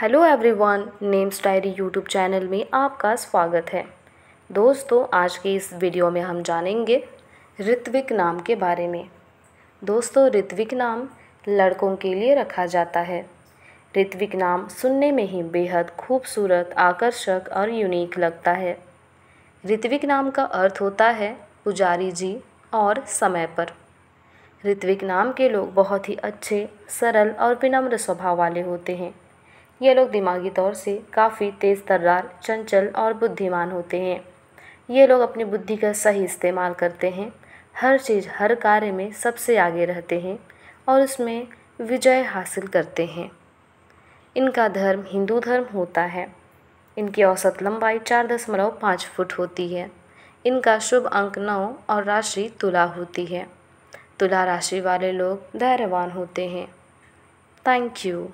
hello everyone names diary YouTube channel में आपका स्वागत है दोस्तों आज के इस वीडियो में हम जानेंगे ऋत्विक नाम के बारे में दोस्तों ऋत्विक नाम लड़कों के लिए रखा जाता है ऋत्विक नाम सुनने में ही बेहद खूबसूरत आकर्षक और यूनिक लगता है ऋत्विक नाम का अर्थ होता है पुजारी जी और समय पर ऋत्विक नाम के लोग बहुत ही अच्छे सरल और विनम्र स्वभाव वाले होते हैं ये लोग दिमागी तौर से काफ़ी तेज़ तर्रार चंचल और बुद्धिमान होते हैं ये लोग अपनी बुद्धि का सही इस्तेमाल करते हैं हर चीज़ हर कार्य में सबसे आगे रहते हैं और उसमें विजय हासिल करते हैं इनका धर्म हिंदू धर्म होता है इनकी औसत लंबाई चार दशमलव पाँच फुट होती है इनका शुभ अंक नौ और राशि तुला होती है तुला राशि वाले लोग धैर्यवान होते हैं थैंक यू